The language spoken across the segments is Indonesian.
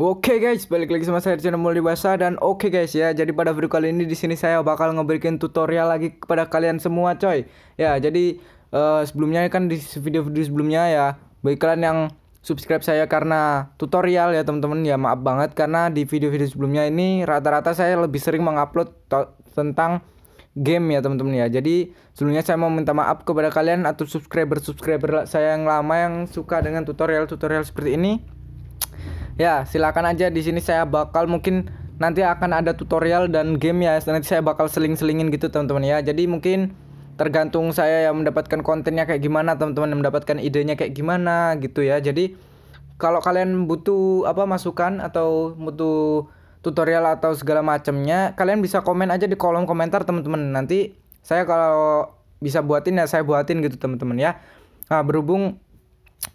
Oke okay guys, balik lagi sama saya di channel Multiwasa dan oke okay guys ya. Jadi pada video kali ini di sini saya bakal ngeberikan tutorial lagi kepada kalian semua coy. Ya, jadi uh, sebelumnya kan di video-video sebelumnya ya bagi kalian yang subscribe saya karena tutorial ya teman-teman ya maaf banget karena di video-video sebelumnya ini rata-rata saya lebih sering mengupload tentang game ya teman-teman ya. Jadi sebelumnya saya mau minta maaf kepada kalian atau subscriber-subscriber saya yang lama yang suka dengan tutorial-tutorial seperti ini Ya, silakan aja di sini saya bakal mungkin nanti akan ada tutorial dan game ya. Nanti saya bakal seling-selingin gitu teman-teman ya. Jadi mungkin tergantung saya yang mendapatkan kontennya kayak gimana, teman-teman mendapatkan idenya kayak gimana gitu ya. Jadi kalau kalian butuh apa masukan atau butuh tutorial atau segala macamnya, kalian bisa komen aja di kolom komentar teman-teman. Nanti saya kalau bisa buatin ya saya buatin gitu teman-teman ya. Nah, berhubung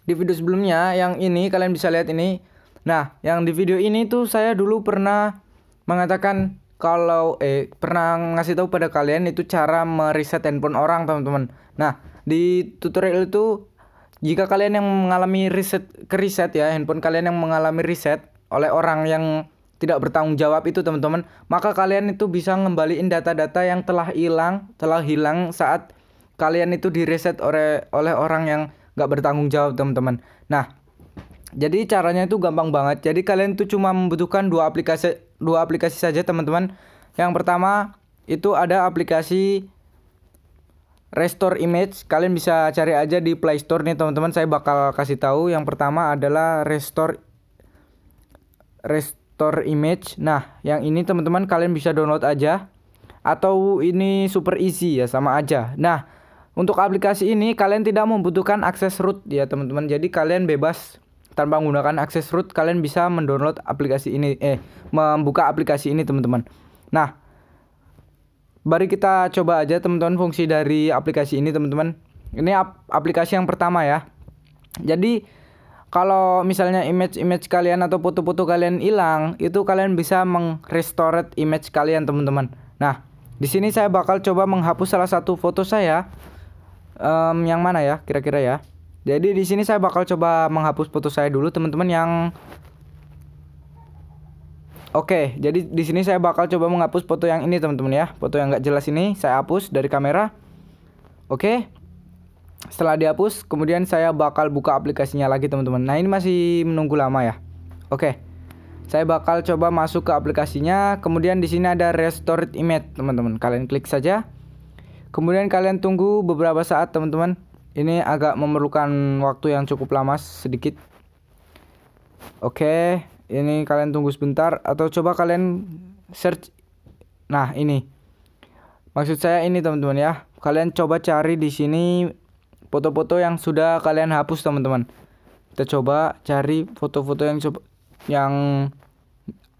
di video sebelumnya yang ini kalian bisa lihat ini Nah, yang di video ini tuh saya dulu pernah mengatakan kalau eh pernah ngasih tahu pada kalian itu cara meriset handphone orang, teman-teman. Nah, di tutorial itu jika kalian yang mengalami riset ke riset ya, handphone kalian yang mengalami riset oleh orang yang tidak bertanggung jawab itu teman-teman maka kalian itu bisa ngembaliin data-data yang telah hilang telah hilang saat kalian itu direset oleh oleh orang yang nggak bertanggung jawab teman-teman nah jadi caranya itu gampang banget. Jadi kalian tuh cuma membutuhkan dua aplikasi dua aplikasi saja teman-teman. Yang pertama itu ada aplikasi Restore Image. Kalian bisa cari aja di Play Store nih teman-teman. Saya bakal kasih tahu. Yang pertama adalah Restore Restore Image. Nah, yang ini teman-teman kalian bisa download aja atau ini super easy ya sama aja. Nah, untuk aplikasi ini kalian tidak membutuhkan akses root ya teman-teman. Jadi kalian bebas tanpa menggunakan akses root kalian bisa mendownload aplikasi ini eh membuka aplikasi ini teman-teman nah mari kita coba aja teman-teman fungsi dari aplikasi ini teman-teman ini ap aplikasi yang pertama ya jadi kalau misalnya image-image kalian atau foto-foto kalian hilang itu kalian bisa meng-restore image kalian teman-teman nah di sini saya bakal coba menghapus salah satu foto saya um, yang mana ya kira-kira ya jadi di sini saya bakal coba menghapus foto saya dulu teman-teman yang Oke, jadi di sini saya bakal coba menghapus foto yang ini teman-teman ya. Foto yang nggak jelas ini saya hapus dari kamera. Oke. Setelah dihapus, kemudian saya bakal buka aplikasinya lagi teman-teman. Nah, ini masih menunggu lama ya. Oke. Saya bakal coba masuk ke aplikasinya. Kemudian di sini ada Restore image teman-teman. Kalian klik saja. Kemudian kalian tunggu beberapa saat teman-teman. Ini agak memerlukan waktu yang cukup lama sedikit. Oke, ini kalian tunggu sebentar atau coba kalian search. Nah, ini. Maksud saya ini teman-teman ya. Kalian coba cari di sini foto-foto yang sudah kalian hapus teman-teman. Kita coba cari foto-foto yang coba yang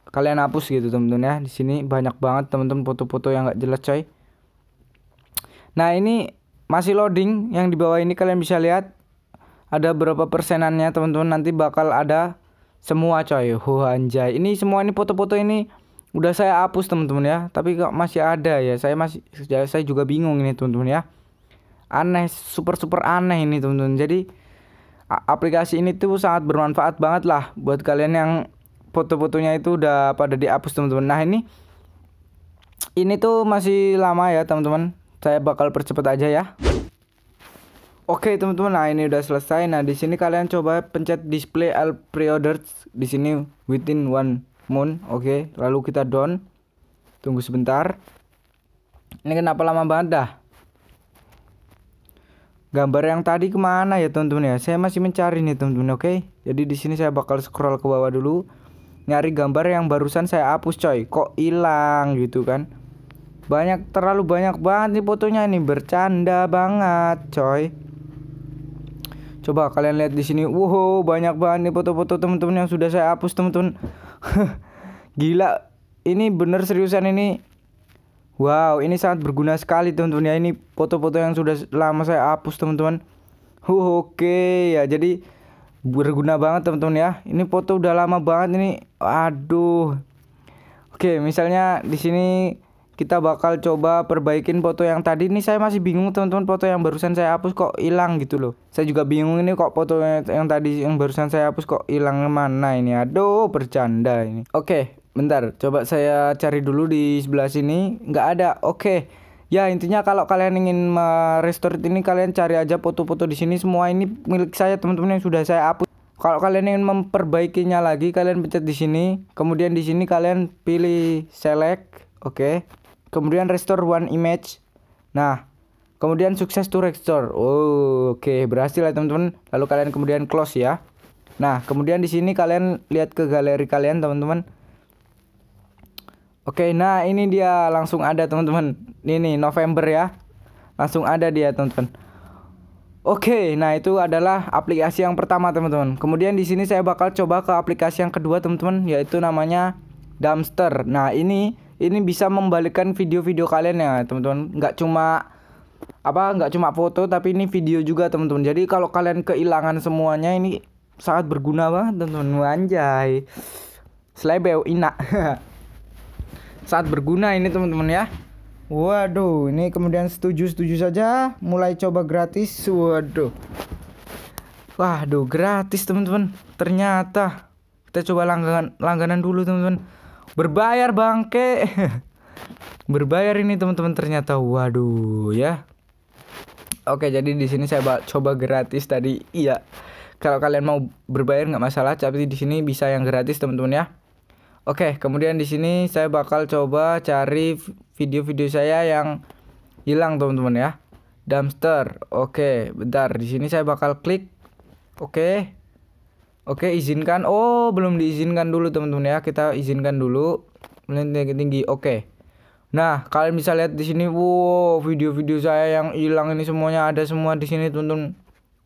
kalian hapus gitu teman-teman ya. Di sini banyak banget teman-teman foto-foto yang nggak jelas coy. Nah, ini masih loading yang di bawah ini kalian bisa lihat ada berapa persenannya teman-teman nanti bakal ada semua coy huh anjay ini semua ini foto-foto ini udah saya hapus teman-teman ya tapi kok masih ada ya saya masih ya, saya juga bingung ini teman-teman ya aneh super super aneh ini teman-teman jadi aplikasi ini tuh sangat bermanfaat banget lah buat kalian yang foto-fotonya itu udah pada dihapus teman-teman nah ini ini tuh masih lama ya teman-teman saya bakal percepat aja ya. Oke teman-teman, nah ini udah selesai. Nah di sini kalian coba pencet display all preorders di sini within one moon. Oke, lalu kita down. Tunggu sebentar. Ini kenapa lama banget dah? Gambar yang tadi kemana ya teman-teman ya? Saya masih mencari nih teman-teman. Oke, jadi di sini saya bakal scroll ke bawah dulu, nyari gambar yang barusan saya hapus coy. Kok hilang gitu kan? banyak terlalu banyak banget nih fotonya ini bercanda banget coy coba kalian lihat di sini wow banyak banget nih foto-foto teman-teman yang sudah saya hapus teman-teman gila ini bener seriusan ini wow ini sangat berguna sekali teman-teman ya ini foto-foto yang sudah lama saya hapus teman-teman oke okay. ya jadi berguna banget teman-teman ya ini foto udah lama banget ini aduh oke okay, misalnya di sini kita bakal coba perbaikin foto yang tadi nih saya masih bingung teman-teman foto yang barusan saya hapus kok hilang gitu loh saya juga bingung ini kok foto yang tadi yang barusan saya hapus kok hilang mana ini aduh bercanda ini oke bentar coba saya cari dulu di sebelah sini nggak ada oke Ya intinya kalau kalian ingin merestore ini kalian cari aja foto-foto di sini semua ini milik saya teman-teman yang sudah saya hapus. Kalau kalian ingin memperbaikinya lagi kalian pencet di sini, kemudian di sini kalian pilih select, oke. Okay kemudian restore one image nah kemudian sukses to restore oh, oke okay. berhasil ya teman-teman lalu kalian kemudian close ya nah kemudian di sini kalian lihat ke galeri kalian teman-teman oke okay, nah ini dia langsung ada teman-teman ini nih November ya langsung ada dia teman-teman Oke, okay, nah itu adalah aplikasi yang pertama teman-teman. Kemudian di sini saya bakal coba ke aplikasi yang kedua teman-teman, yaitu namanya Dumpster. Nah ini ini bisa membalikkan video-video kalian ya teman-teman nggak cuma apa nggak cuma foto tapi ini video juga teman-teman jadi kalau kalian kehilangan semuanya ini sangat berguna banget teman-teman anjay selebew ina sangat berguna ini teman-teman ya waduh ini kemudian setuju-setuju saja mulai coba gratis waduh waduh gratis teman-teman ternyata kita coba langganan langganan dulu teman-teman berbayar bangke berbayar ini teman-teman ternyata waduh ya oke jadi di sini saya coba gratis tadi iya kalau kalian mau berbayar nggak masalah tapi di sini bisa yang gratis teman-teman ya oke kemudian di sini saya bakal coba cari video-video saya yang hilang teman-teman ya dumpster oke bentar di sini saya bakal klik oke Oke, izinkan. Oh, belum diizinkan dulu teman-teman ya. Kita izinkan dulu. Menit tinggi. Oke. Nah, kalian bisa lihat di sini, wow, video-video saya yang hilang ini semuanya ada semua di sini, teman-teman.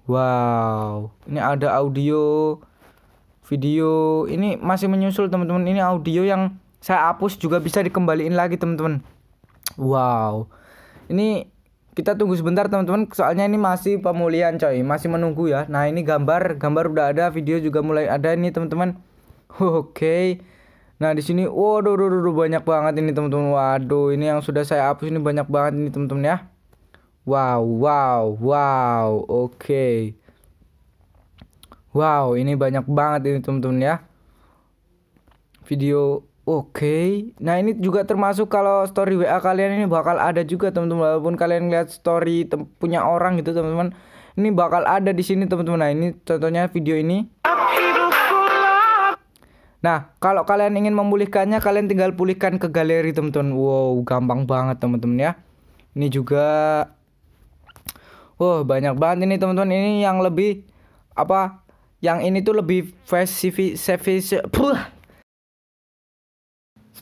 Wow. Ini ada audio, video. Ini masih menyusul, teman-teman. Ini audio yang saya hapus juga bisa dikembaliin lagi, teman-teman. Wow. Ini kita tunggu sebentar teman-teman soalnya ini masih pemulihan coy masih menunggu ya nah ini gambar gambar udah ada video juga mulai ada ini teman-teman oke okay. nah di sini waduh waduh, waduh banyak banget ini teman-teman waduh ini yang sudah saya hapus ini banyak banget ini teman-teman ya wow wow wow oke okay. wow ini banyak banget ini teman-teman ya video Oke, nah ini juga termasuk kalau story WA kalian ini bakal ada juga teman-teman walaupun kalian lihat story punya orang gitu teman-teman. Ini bakal ada di sini teman-teman. Nah, ini contohnya video ini. Nah, kalau kalian ingin memulihkannya kalian tinggal pulihkan ke galeri teman-teman. Wow, gampang banget teman-teman ya. Ini juga Wow, banyak banget ini teman-teman. Ini yang lebih apa? Yang ini tuh lebih spesifik spesifik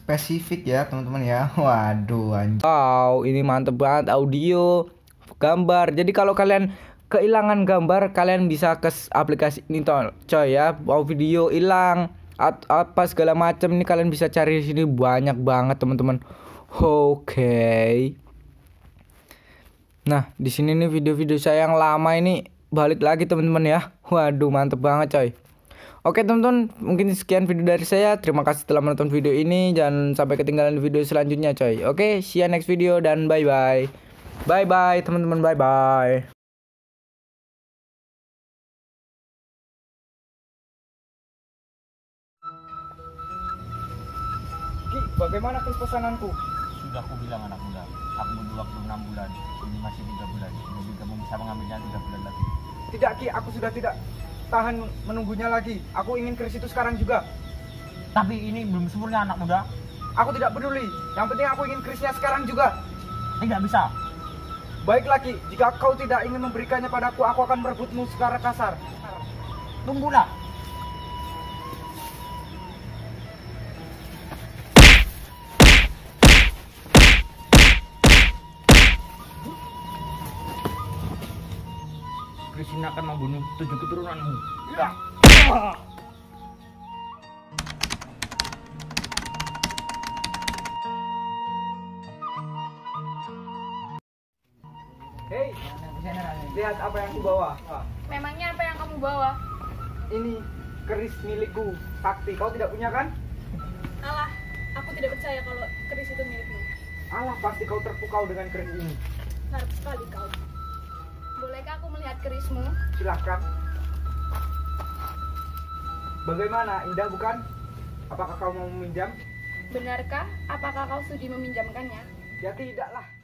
spesifik ya teman-teman ya waduh anjir. wow ini mantep banget audio gambar jadi kalau kalian kehilangan gambar kalian bisa ke aplikasi ini toh, coy ya mau video hilang apa segala macam ini kalian bisa cari di sini banyak banget teman-teman oke okay. nah di sini nih video-video saya yang lama ini balik lagi teman-teman ya waduh mantep banget coy Oke teman-teman, mungkin sekian video dari saya. Terima kasih telah menonton video ini. Jangan sampai ketinggalan video selanjutnya coy. Oke, see you next video dan bye-bye. Bye-bye teman-teman, bye-bye. Ki, bagaimana pesananku? Sudah aku bilang anak muda, aku butuh waktu 6 bulan. Ini masih 3 bulan. Semoga kamu bisa mengambilnya 3 bulan lagi. Tidak Ki, aku sudah tidak tahan menunggunya lagi. Aku ingin keris itu sekarang juga. Tapi ini belum sempurna anak muda. Aku tidak peduli. Yang penting aku ingin kerisnya sekarang juga. Tidak bisa. Baik lagi, jika kau tidak ingin memberikannya padaku, aku akan merebutmu secara kasar. Tunggulah, Krisin akan membunuh tujuh keturunanmu. Ya. Hei, lihat apa yang aku bawa. Memangnya apa yang kamu bawa? Ini keris milikku, sakti. Kau tidak punya kan? Alah, aku tidak percaya kalau keris itu milikmu. Alah, pasti kau terpukau dengan keris ini. Harap sekali kau. Bolehkah aku melihat kerismu? Silahkan. Bagaimana? Indah bukan? Apakah kau mau meminjam? Benarkah? Apakah kau sudi meminjamkannya? Ya tidaklah.